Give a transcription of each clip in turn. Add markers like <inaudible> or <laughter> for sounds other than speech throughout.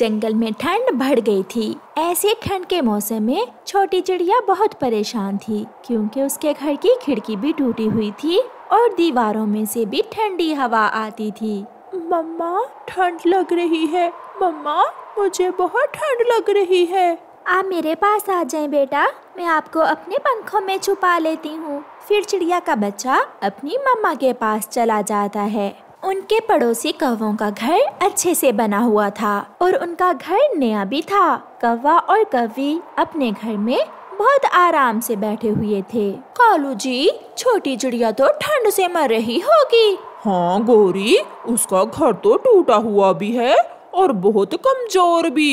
जंगल में ठंड बढ़ गई थी ऐसे ठंड के मौसम में छोटी चिड़िया बहुत परेशान थी क्योंकि उसके घर की खिड़की भी टूटी हुई थी और दीवारों में से भी ठंडी हवा आती थी मम्मा ठंड लग रही है मम्मा मुझे बहुत ठंड लग रही है आप मेरे पास आ जाएं बेटा मैं आपको अपने पंखों में छुपा लेती हूँ फिर चिड़िया का बच्चा अपनी मम्मा के पास चला जाता है उनके पड़ोसी कौवों का घर अच्छे से बना हुआ था और उनका घर नया भी था कौवा और कवि अपने घर में बहुत आराम से बैठे हुए थे कालू जी छोटी चिड़िया तो ठंड से मर रही होगी हाँ गोरी उसका घर तो टूटा हुआ भी है और बहुत कमजोर भी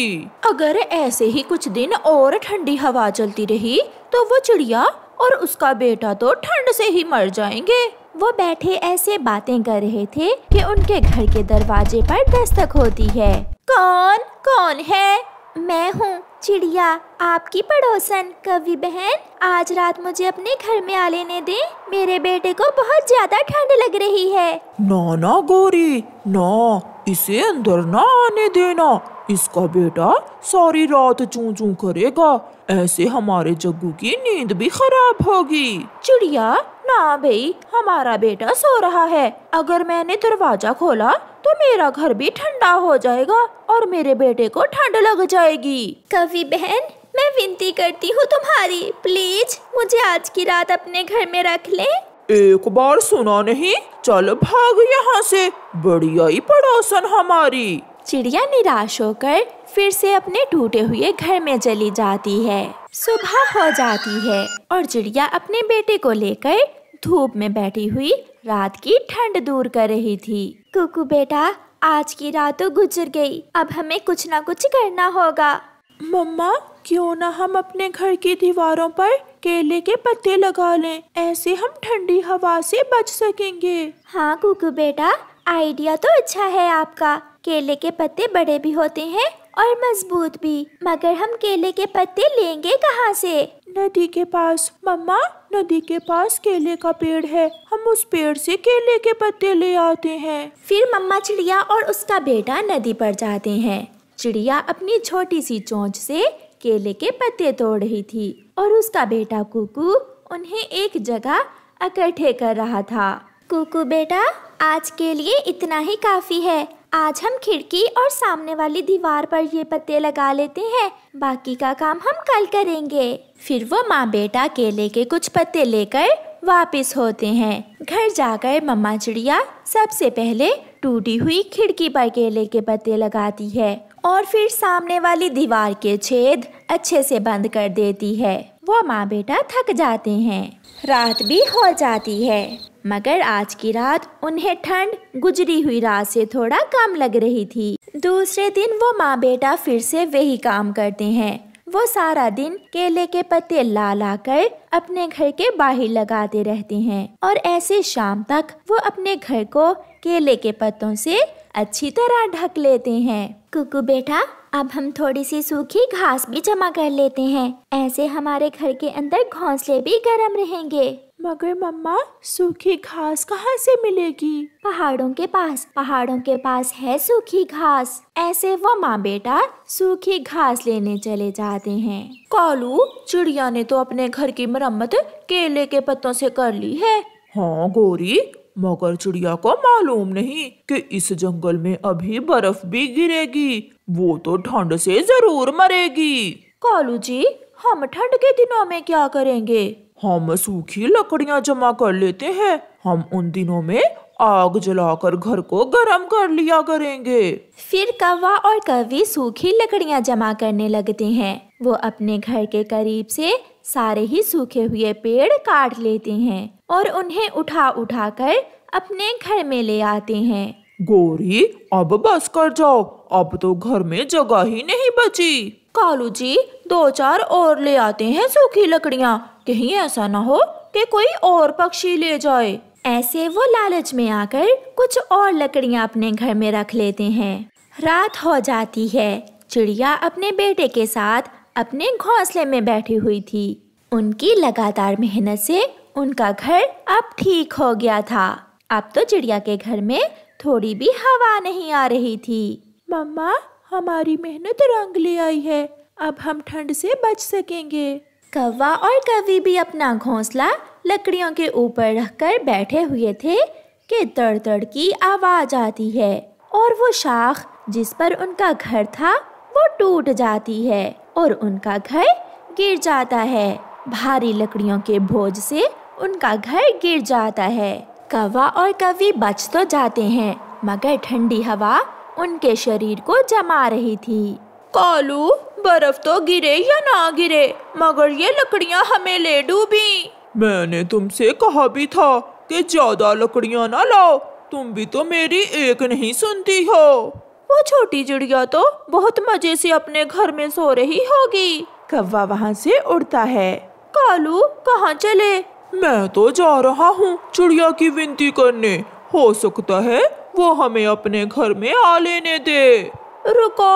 अगर ऐसे ही कुछ दिन और ठंडी हवा चलती रही तो वो चिड़िया और उसका बेटा तो ठंड से ही मर जाएंगे वो बैठे ऐसे बातें कर रहे थे कि उनके घर के दरवाजे पर दस्तक होती है कौन कौन है मैं हूँ चिड़िया आपकी पड़ोसन कवि बहन आज रात मुझे अपने घर में आ लेने दे मेरे बेटे को बहुत ज्यादा ठंड लग रही है ना ना गोरी ना इसे अंदर ना आने देना इसका बेटा सारी रात चू चू करेगा ऐसे हमारे जग्गू की नींद भी खराब होगी चिड़िया ना भाई हमारा बेटा सो रहा है अगर मैंने दरवाजा खोला तो मेरा घर भी ठंडा हो जाएगा और मेरे बेटे को ठंड लग जाएगी कवि बहन मैं विनती करती हूँ तुम्हारी प्लीज मुझे आज की रात अपने घर में रख ले एक बार सुना नहीं चल भाग यहाँ से बढ़िया ही पड़ोसन हमारी चिड़िया निराश होकर फिर से अपने टूटे हुए घर में चली जाती है सुबह हो जाती है और चिड़िया अपने बेटे को लेकर धूप में बैठी हुई रात की ठंड दूर कर रही थी कुकु बेटा आज की रात तो गुजर गई अब हमें कुछ ना कुछ करना होगा मम्मा क्यों ना हम अपने घर की दीवारों पर केले के पत्ते लगा लें ऐसे हम ठंडी हवा से बच सकेंगे हाँ कुकु बेटा आइडिया तो अच्छा है आपका केले के पत्ते बड़े भी होते हैं और मजबूत भी मगर हम केले के पत्ते लेंगे कहाँ से नदी के पास मम्मा नदी के पास केले का पेड़ है हम उस पेड़ से केले के पत्ते ले आते हैं फिर मम्मा चिड़िया और उसका बेटा नदी पर जाते हैं चिड़िया अपनी छोटी सी चोंच से केले के पत्ते तोड़ रही थी और उसका बेटा कुकू उन्हें एक जगह इकट्ठे कर रहा था कुकू बेटा आज के लिए इतना ही काफ़ी है आज हम खिड़की और सामने वाली दीवार पर ये पत्ते लगा लेते हैं बाकी का काम हम कल करेंगे फिर वो माँ बेटा केले के कुछ पत्ते लेकर वापस होते हैं घर जाकर मम्मा चिड़िया सबसे पहले टूटी हुई खिड़की पर केले के पत्ते लगाती है और फिर सामने वाली दीवार के छेद अच्छे से बंद कर देती है वो माँ बेटा थक जाते हैं रात भी हो जाती है मगर आज की रात उन्हें ठंड गुजरी हुई रात से थोड़ा कम लग रही थी दूसरे दिन वो माँ बेटा फिर से वही काम करते हैं वो सारा दिन केले के पत्ते ला ला कर अपने घर के बाहर लगाते रहते हैं और ऐसे शाम तक वो अपने घर को केले के पत्तों से अच्छी तरह ढक लेते हैं कुकु बेटा अब हम थोड़ी सी सूखी घास भी जमा कर लेते हैं ऐसे हमारे घर के अंदर घोंसले भी गर्म रहेंगे मगर मम्मा सूखी घास कहाँ से मिलेगी पहाड़ों के पास पहाड़ों के पास है सूखी घास ऐसे वो माँ बेटा सूखी घास लेने चले जाते हैं कालू चिड़िया ने तो अपने घर की मरम्मत केले के पत्तों से कर ली है हाँ गोरी मगर चिड़िया को मालूम नहीं कि इस जंगल में अभी बर्फ भी गिरेगी वो तो ठंड से जरूर मरेगी कालू जी हम ठंड के दिनों में क्या करेंगे हम सूखी लकड़ियाँ जमा कर लेते हैं हम उन दिनों में आग जलाकर घर को गर्म कर लिया करेंगे फिर कौवा और कवि सूखी लकड़ियाँ जमा करने लगते हैं वो अपने घर के करीब से सारे ही सूखे हुए पेड़ काट लेते हैं और उन्हें उठा उठा कर अपने घर में ले आते हैं गोरी अब बस कर जाओ अब तो घर में जगह ही नहीं बची कालू जी दो चार और ले आते हैं सूखी लकड़ियाँ कहीं ऐसा ना हो कि कोई और पक्षी ले जाए ऐसे वो लालच में आकर कुछ और लकड़ियाँ अपने घर में रख लेते हैं रात हो जाती है चिड़िया अपने बेटे के साथ अपने घोंसले में बैठी हुई थी उनकी लगातार मेहनत से उनका घर अब ठीक हो गया था अब तो चिड़िया के घर में थोड़ी भी हवा नहीं आ रही थी मम्मा हमारी मेहनत रंग ले आई है अब हम ठंड से बच सकेंगे कौवा और कवि भी अपना घोंसला लकड़ियों के ऊपर रखकर बैठे हुए थे कि तड़ की आवाज आती है और वो शाख जिस पर उनका घर था वो टूट जाती है और उनका घर गिर जाता है भारी लकड़ियों के बोझ से उनका घर गिर जाता है कवा और कवि बच तो जाते हैं मगर ठंडी हवा उनके शरीर को जमा रही थी कालू बर्फ तो गिरे या ना गिरे मगर ये लकड़ियाँ हमें ले डूबी मैंने तुमसे कहा भी था कि ज्यादा लकड़ियाँ ना लाओ तुम भी तो मेरी एक नहीं सुनती हो वो छोटी चिड़िया तो बहुत मजे से अपने घर में सो रही होगी कव्वा वहाँ से उड़ता है कालू कहाँ चले मैं तो जा रहा हूँ चिड़िया की विनती करने हो सकता है वो हमें अपने घर में आ लेने दे रुको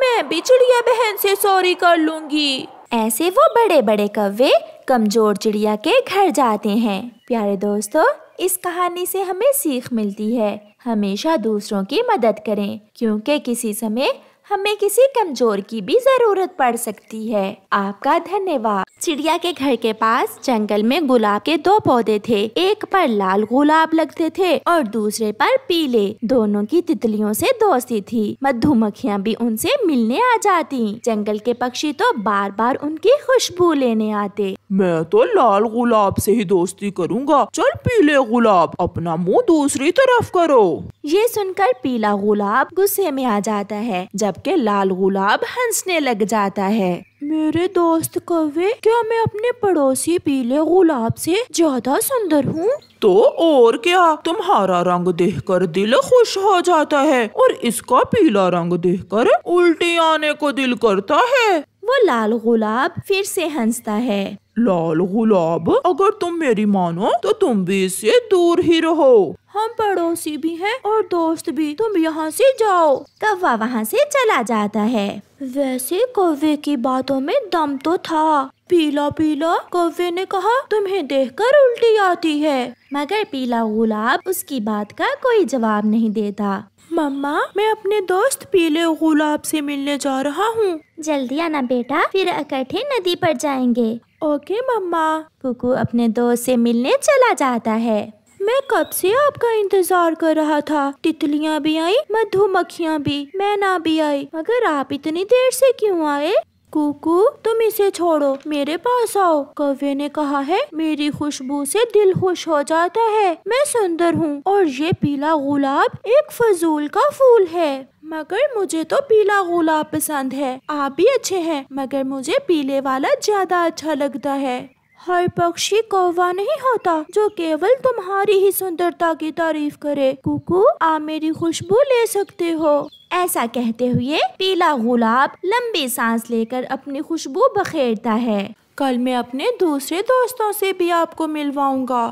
मैं भी चिड़िया बहन से सॉरी कर लूंगी ऐसे वो बड़े बड़े कव्वे कमजोर चिड़िया के घर जाते हैं प्यारे दोस्तों इस कहानी से हमें सीख मिलती है हमेशा दूसरों की मदद करें क्योंकि किसी समय हमें किसी कमजोर की भी जरूरत पड़ सकती है आपका धन्यवाद चिड़िया के घर के पास जंगल में गुलाब के दो पौधे थे एक पर लाल गुलाब लगते थे और दूसरे पर पीले दोनों की तितलियों से दोस्ती थी मधुमक्खियाँ भी उनसे मिलने आ जाती जंगल के पक्षी तो बार बार उनकी खुशबू लेने आते मैं तो लाल गुलाब से ही दोस्ती करूंगा चल पीले गुलाब अपना मुंह दूसरी तरफ करो ये सुनकर पीला गुलाब गुस्से में आ जाता है जबकि लाल गुलाब हंसने लग जाता है मेरे दोस्त कवे क्या मैं अपने पड़ोसी पीले गुलाब से ज्यादा सुंदर हूँ तो और क्या तुम्हारा रंग देखकर दिल खुश हो जाता है और इसका पीला रंग देखकर उल्टी आने को दिल करता है वो लाल गुलाब फिर से हंसता है लाल गुलाब अगर तुम मेरी मानो तो तुम भी इससे दूर ही रहो हम पड़ोसी भी हैं और दोस्त भी तुम यहाँ से जाओ कौवा वहाँ से चला जाता है वैसे कौवे की बातों में दम तो था पीला पीला कौवे ने कहा तुम्हें देखकर उल्टी आती है मगर पीला गुलाब उसकी बात का कोई जवाब नहीं देता मम्मा मैं अपने दोस्त पीले गुलाब से मिलने जा रहा हूँ जल्दी आना बेटा फिर इकट्ठे नदी पर जाएंगे ओके मम्मा कुकू अपने दोस्त से मिलने चला जाता है मैं कब से आपका इंतजार कर रहा था तितलियाँ भी आई मधुमक्खियाँ भी मैना भी आई मगर आप इतनी देर से क्यों आए कुकू तुम इसे छोड़ो मेरे पास आओ कव्य ने कहा है मेरी खुशबू से दिल खुश हो जाता है मैं सुंदर हूँ और ये पीला गुलाब एक फजूल का फूल है मगर मुझे तो पीला गुलाब पसंद है आप भी अच्छे हैं मगर मुझे पीले वाला ज्यादा अच्छा लगता है हर पक्षी कौवा नहीं होता जो केवल तुम्हारी ही सुंदरता की तारीफ करे कुकू आप मेरी खुशबू ले सकते हो ऐसा कहते हुए पीला गुलाब लंबी सांस लेकर अपनी खुशबू बखेरता है कल मैं अपने दूसरे दोस्तों से भी आपको मिलवाऊंगा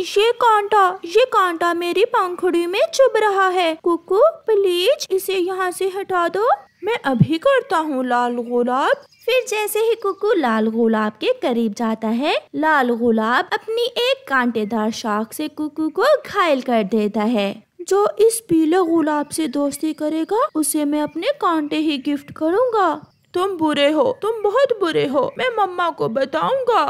ये कांटा ये कांटा मेरी पंखुड़ी में चुभ रहा है कुकू प्लीज इसे यहाँ से हटा दो मैं अभी करता हूँ लाल गुलाब फिर जैसे ही कुकू लाल गुलाब के करीब जाता है लाल गुलाब अपनी एक कांटेदार शाख से कुकू को घायल कर देता है जो इस पीले गुलाब से दोस्ती करेगा उसे मैं अपने कांटे ही गिफ्ट करूँगा तुम बुरे हो तुम बहुत बुरे हो मैं मम्मा को बताऊंगा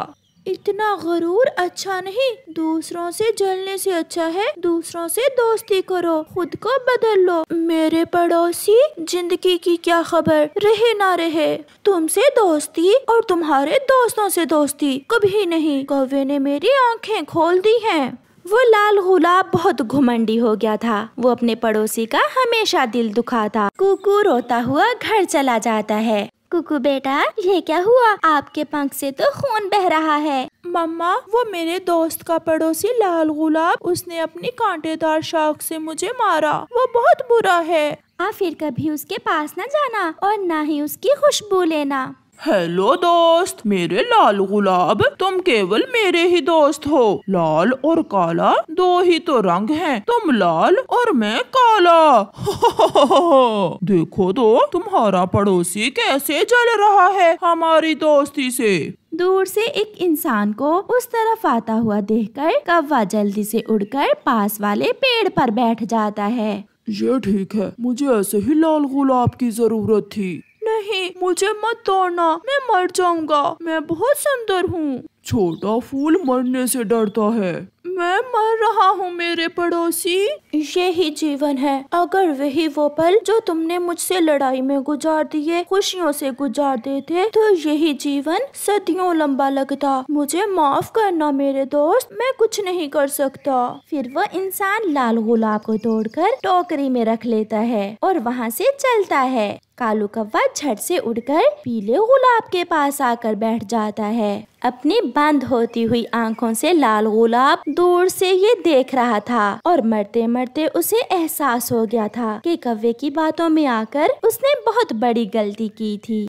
इतना गरूर अच्छा नहीं दूसरों से जलने से अच्छा है दूसरों से दोस्ती करो खुद को बदल लो मेरे पड़ोसी जिंदगी की क्या खबर रहे ना रहे तुमसे दोस्ती और तुम्हारे दोस्तों से दोस्ती कभी नहीं कौवे ने मेरी आंखें खोल दी हैं वो लाल गुलाब बहुत घुमंडी हो गया था वो अपने पड़ोसी का हमेशा दिल दुखा था कुकू रोता हुआ घर चला जाता है कुकू बेटा ये क्या हुआ आपके पंख से तो खून बह रहा है मम्मा वो मेरे दोस्त का पड़ोसी लाल गुलाब उसने अपनी कांटेदार शाख से मुझे मारा वो बहुत बुरा है आप फिर कभी उसके पास न जाना और ना ही उसकी खुशबू लेना हेलो दोस्त मेरे लाल गुलाब तुम केवल मेरे ही दोस्त हो लाल और काला दो ही तो रंग हैं तुम लाल और मैं काला <laughs> देखो तो तुम्हारा पड़ोसी कैसे जल रहा है हमारी दोस्ती से दूर से एक इंसान को उस तरफ आता हुआ देखकर कौवा जल्दी से उड़कर पास वाले पेड़ पर बैठ जाता है ये ठीक है मुझे ऐसे ही लाल गुलाब की जरूरत थी नहीं मुझे मत तोड़ना मैं मर जाऊंगा मैं बहुत सुंदर हूँ छोटा फूल मरने से डरता है मैं मर रहा हूँ मेरे पड़ोसी ये ही जीवन है अगर वही वो पल जो तुमने मुझसे लड़ाई में गुजार दिए खुशियों से गुजार देते तो यही जीवन सदियों लंबा लगता मुझे माफ करना मेरे दोस्त मैं कुछ नहीं कर सकता फिर वो इंसान लाल गुलाब को तोड़कर टोकरी में रख लेता है और वहाँ से चलता है कालू कव्वा झट से उड़कर पीले गुलाब के पास आकर बैठ जाता है अपनी बंद होती हुई आंखों से लाल गुलाब दूर से ये देख रहा था और मरते मरते करते उसे एहसास हो गया था कि कव्वे की बातों में आकर उसने बहुत बड़ी गलती की थी